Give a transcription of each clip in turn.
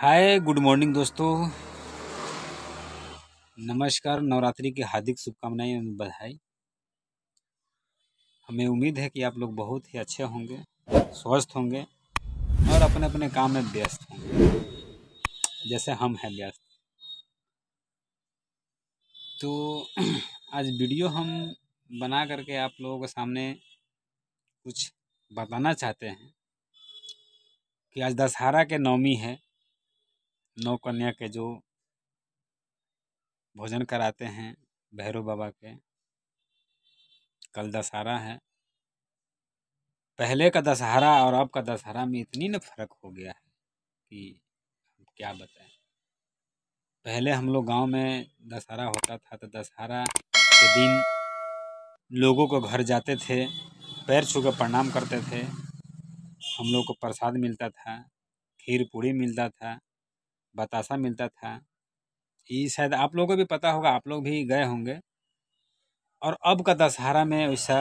hi good morning दोस्तों नमस्कार नवरात्रि की हार्दिक शुभकामनाएं एवं बधाई हमें उम्मीद है कि आप लोग बहुत ही अच्छे होंगे स्वस्थ होंगे और अपने अपने काम में व्यस्त होंगे जैसे हम हैं व्यस्त तो आज वीडियो हम बना करके आप लोगों के सामने कुछ बताना चाहते हैं कि आज दशहरा के नवमी है नौ कन्या के जो भोजन कराते हैं भैरव बाबा के कल दशहरा है पहले का दशहरा और अब का दशहरा में इतनी न फर्क हो गया है कि क्या बताएं पहले हम लोग गाँव में दशहरा होता था तो दशहरा के दिन लोगों को घर जाते थे पैर छू कर प्रणाम करते थे हम लोग को प्रसाद मिलता था खीर पूड़ी मिलता था बताशा मिलता था ये शायद आप लोगों को भी पता होगा आप लोग भी गए होंगे और अब का दशहरा में वैसा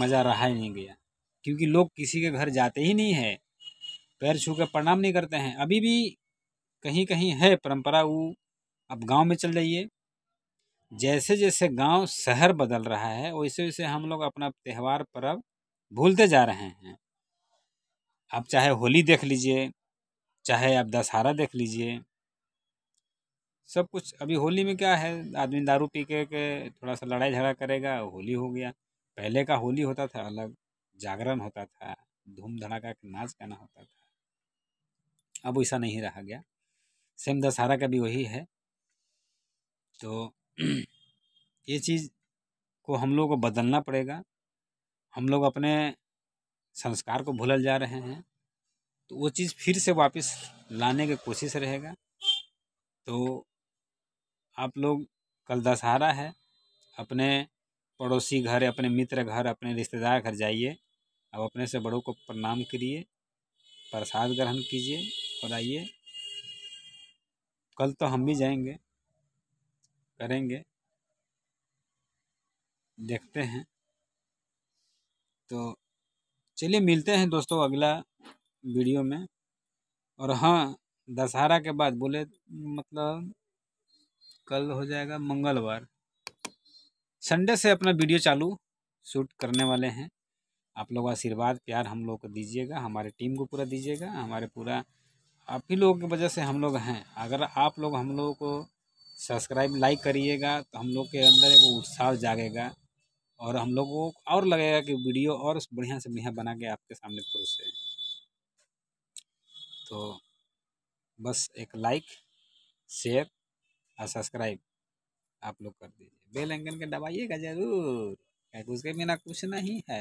मज़ा रहा ही नहीं गया क्योंकि लोग किसी के घर जाते ही नहीं है पैर छू के प्रणाम नहीं करते हैं अभी भी कहीं कहीं है परंपरा वो अब गांव में चल जाइए जैसे जैसे गांव शहर बदल रहा है वैसे वैसे हम लोग अपना त्यौहार पर्व भूलते जा रहे हैं आप चाहे होली देख लीजिए चाहे आप दशहरा देख लीजिए सब कुछ अभी होली में क्या है आदमी दारू पी के, के थोड़ा सा लड़ाई झगड़ा करेगा होली हो गया पहले का होली होता था अलग जागरण होता था धूम धड़ाका के नाच गाना होता था अब ऐसा नहीं रहा गया सेम दशहरा का भी वही है तो ये चीज़ को हम लोग को बदलना पड़ेगा हम लोग अपने संस्कार को भूल जा रहे हैं तो वो चीज़ फिर से वापस लाने की कोशिश रहेगा तो आप लोग कल दशहरा है अपने पड़ोसी घर अपने मित्र घर अपने रिश्तेदार घर जाइए अब अपने से बड़ों को प्रणाम करिए प्रसाद ग्रहण कीजिए और आइए कल तो हम भी जाएंगे करेंगे देखते हैं तो चलिए मिलते हैं दोस्तों अगला वीडियो में और हाँ दशहरा के बाद बोले मतलब कल हो जाएगा मंगलवार संडे से अपना वीडियो चालू शूट करने वाले हैं आप लोग आशीर्वाद प्यार हम लोग को दीजिएगा हमारे टीम को पूरा दीजिएगा हमारे पूरा आप ही लोगों की वजह से हम लोग हैं अगर आप लोग हम लोगों को सब्सक्राइब लाइक करिएगा तो हम लोग के अंदर एक उत्साह जागेगा और हम लोगों को और लगेगा कि वीडियो और बढ़िया से बढ़िया बना के आपके सामने पुरुष है तो बस एक लाइक शेयर और सब्सक्राइब आप लोग कर दीजिए बेल आइकन के दबाइएगा ज़रूर उसके बिना कुछ नहीं है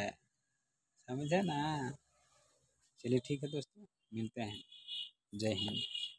समझे ना चलिए ठीक है दोस्तों मिलते हैं जय हिंद